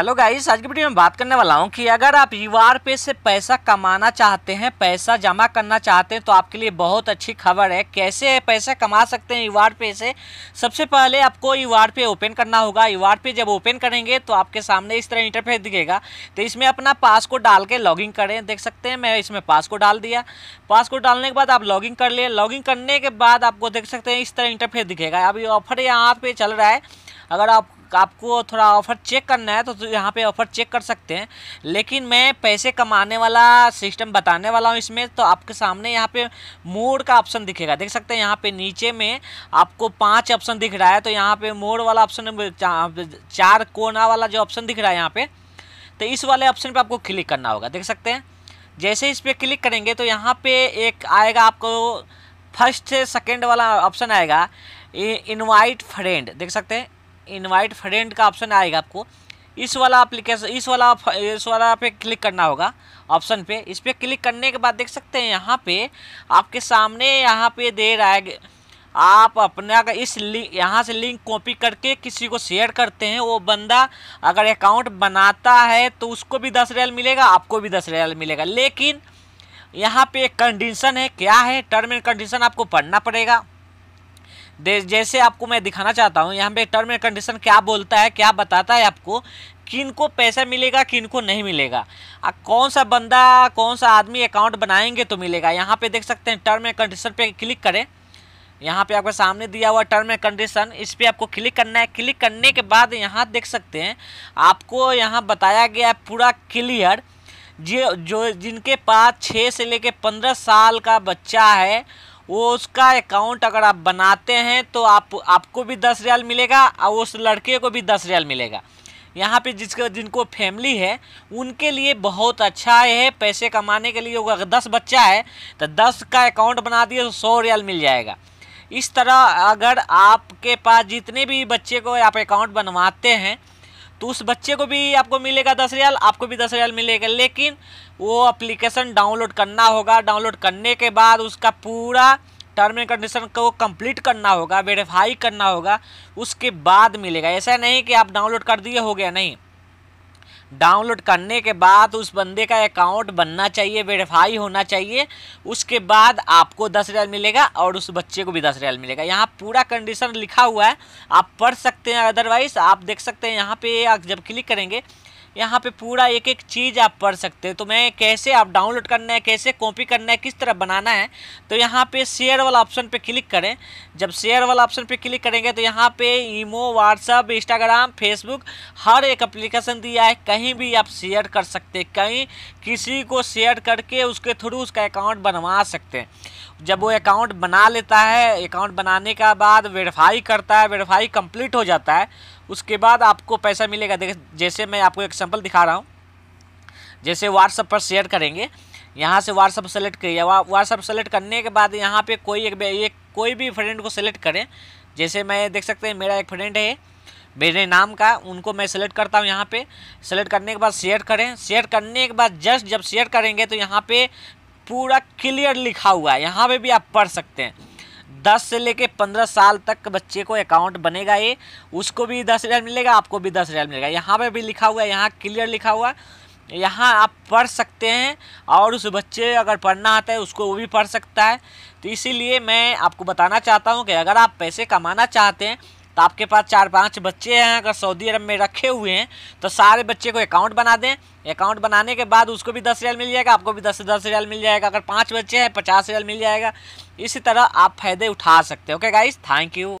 hello guys आज की video में बात करने वाला हूं कि अगर आप यूआर पे से पैसा कमाना चाहते हैं पैसा जमा करना चाहते हैं तो आपके लिए बहुत अच्छी खबर है कैसे पैसा कमा सकते हैं यूआर पे से सबसे पहले आपको यूआर पे ओपन करना होगा यूआर पे जब ओपन करेंगे तो आपके सामने इस तरह इंटरफेस दिखेगा तो इसमें अपना पास को डाल के लॉगिन करें देख सकते हैं मैं इसमें पास को डाल दिया पास को डालने के बाद आप लॉगिन कर लिए लॉगिन करने के बाद आपको देख सकते हैं इस तरह इंटरफेस दिखेगा अभी ऑफर यहाँ पे चल रहा है अगर आप आपको थोड़ा ऑफर चेक करना है तो, तो यहाँ पे ऑफर चेक कर सकते हैं लेकिन मैं पैसे कमाने वाला सिस्टम बताने वाला हूँ इसमें तो आपके सामने यहाँ पे मोड का ऑप्शन दिखेगा देख सकते हैं यहाँ पे नीचे में आपको पाँच ऑप्शन दिख रहा है तो यहाँ पे मोड वाला ऑप्शन चार कोना वाला जो ऑप्शन दिख रहा है यहाँ पे तो इस वाले ऑप्शन पर आपको क्लिक करना होगा देख सकते हैं जैसे इस पर क्लिक करेंगे तो यहाँ पे एक आएगा आपको फर्स्ट सेकेंड वाला ऑप्शन आएगा इनवाइट फ्रेंड देख सकते हैं इनवाइट फ्रेंड का ऑप्शन आएगा आपको इस वाला अप्लीकेशन इस वाला इस वाला पे क्लिक करना होगा ऑप्शन पे इस पर क्लिक करने के बाद देख सकते हैं यहाँ पे आपके सामने यहाँ पे दे रहा है आप अपना इस लिंक यहाँ से लिंक कॉपी करके किसी को शेयर करते हैं वो बंदा अगर अकाउंट बनाता है तो उसको भी दस रियल मिलेगा आपको भी दस रियल मिलेगा लेकिन यहाँ पे एक कंडीशन है क्या है टर्म एंड कंडीशन आपको पढ़ना पड़ेगा जैसे आपको मैं दिखाना चाहता हूँ यहाँ पे टर्म एंड कंडीशन क्या बोलता है क्या बताता है आपको किन को पैसा मिलेगा किन को नहीं मिलेगा आ, कौन सा बंदा कौन सा आदमी अकाउंट बनाएंगे तो मिलेगा यहाँ पे देख सकते हैं टर्म एंड कंडीशन पे क्लिक करें यहाँ पे आपके सामने दिया हुआ टर्म एंड कंडीशन इस पर आपको क्लिक करना है क्लिक करने के बाद यहाँ देख सकते हैं आपको यहाँ बताया गया है पूरा क्लियर जो जिनके पास छः से लेकर पंद्रह साल का बच्चा है वो उसका अकाउंट अगर आप बनाते हैं तो आप आपको भी दस रियाल मिलेगा और उस लड़के को भी दस रियाल मिलेगा यहाँ पे जिसके जिनको फैमिली है उनके लिए बहुत अच्छा है पैसे कमाने के लिए अगर दस बच्चा है तो दस का अकाउंट बना दिए तो सौ रियाल मिल जाएगा इस तरह अगर आपके पास जितने भी बच्चे को आप अकाउंट बनवाते हैं तो उस बच्चे को भी आपको मिलेगा दस रियाल आपको भी दस रियाल मिलेगा लेकिन वो अप्लीकेशन डाउनलोड करना होगा डाउनलोड करने के बाद उसका पूरा टर्म एंड कंडीशन को कंप्लीट करना होगा वेरीफाई करना होगा उसके बाद मिलेगा ऐसा नहीं कि आप डाउनलोड कर दिए हो गया नहीं डाउनलोड करने के बाद उस बंदे का अकाउंट बनना चाहिए वेरीफाई होना चाहिए उसके बाद आपको दस रियल मिलेगा और उस बच्चे को भी दस रियल मिलेगा यहाँ पूरा कंडीशन लिखा हुआ है आप पढ़ सकते हैं अदरवाइज आप देख सकते हैं यहाँ पे जब क्लिक करेंगे यहाँ पे पूरा एक एक चीज़ आप पढ़ सकते हो तो मैं कैसे आप डाउनलोड करना है कैसे कॉपी करना है किस तरह बनाना है तो यहाँ पे शेयर वाला ऑप्शन पे क्लिक करें जब शेयर वाला ऑप्शन पे क्लिक करेंगे तो यहाँ पे ईमो व्हाट्सअप इंस्टाग्राम फेसबुक हर एक अप्लीकेशन दिया है कहीं भी आप शेयर कर सकते हैं कहीं किसी को शेयर करके उसके थ्रू उसका अकाउंट बनवा सकते हैं जब वो अकाउंट बना लेता है अकाउंट बनाने का बाद वेरीफाई करता है वेरीफाई कंप्लीट हो जाता है उसके बाद आपको पैसा मिलेगा देख जैसे मैं आपको एग्जाम्पल दिखा रहा हूँ जैसे व्हाट्सअप पर शेयर करेंगे यहाँ से व्हाट्सअप सेलेक्ट करिए व्हाट्सअप सेलेक्ट करने के बाद यहाँ पे कोई एक कोई भी फ्रेंड को सेलेक्ट करें जैसे मैं देख सकते हैं मेरा एक फ्रेंड है मेरे नाम का उनको मैं सेलेक्ट करता हूँ यहाँ पे सेलेक्ट करने के बाद शेयर करें शेयर करने के बाद जस्ट जब शेयर करेंगे तो यहाँ पे पूरा क्लियर लिखा हुआ है यहाँ पे भी आप पढ़ सकते हैं दस से लेके पंद्रह साल तक बच्चे को अकाउंट बनेगा ये उसको भी दस हज़ार मिलेगा आपको भी दस हज़ार मिलेगा यहाँ पे भी लिखा हुआ है यहाँ क्लियर लिखा हुआ है यहाँ आप पढ़ सकते हैं और उस बच्चे अगर पढ़ना आता है उसको वो भी पढ़ सकता है तो इसीलिए मैं आपको बताना चाहता हूँ कि अगर आप पैसे कमाना चाहते हैं तो आपके पास चार पांच बच्चे हैं अगर सऊदी अरब में रखे हुए हैं तो सारे बच्चे को अकाउंट बना दें अकाउंट बनाने के बाद उसको भी दस रियल मिल जाएगा आपको भी दस दस रियल मिल जाएगा अगर पाँच बच्चे हैं पचास रियल मिल जाएगा इसी तरह आप फायदे उठा सकते हैं ओके गाइज थैंक यू